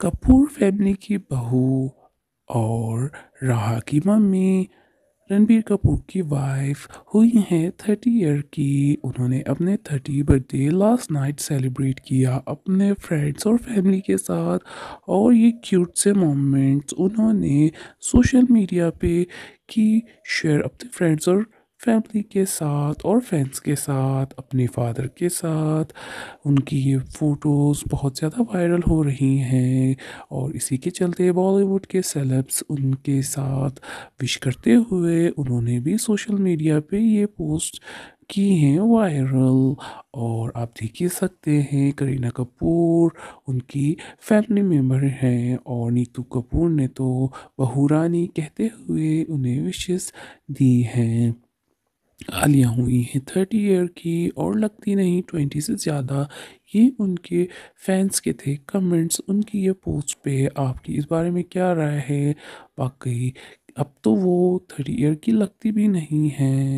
Kapoor family की बहू और राहा की मम्मी रणबीर कपूर की वाइफ हुई हैं थर्टी ईयर की उन्होंने अपने thirty birthday last night celebrate किया अपने फ्रेंड्स और फैमिली के साथ और ये क्यूट से मोमेंट्स उन्होंने सोशल मीडिया पे की शेयर अपने फ्रेंड्स और फैमिली के साथ और फ्रेंड्स के साथ अपने फादर के साथ उनकी ये फ़ोटोज़ बहुत ज़्यादा वायरल हो रही हैं और इसी के चलते बॉलीवुड के सेलेब्स उनके साथ विश करते हुए उन्होंने भी सोशल मीडिया पे ये पोस्ट की हैं वायरल और आप देख ही सकते हैं करीना कपूर उनकी फैमिली मेम्बर हैं और नीतू कपूर ने तो बहू रानी कहते हुए उन्हें विशेष दी हैं आलियाँ हुई हैं थर्टी ईयर की और लगती नहीं ट्वेंटी से ज़्यादा ये उनके फैंस के थे कमेंट्स उनकी ये पोस्ट पे आपकी इस बारे में क्या राय है वाकई अब तो वो थर्टी ईयर की लगती भी नहीं हैं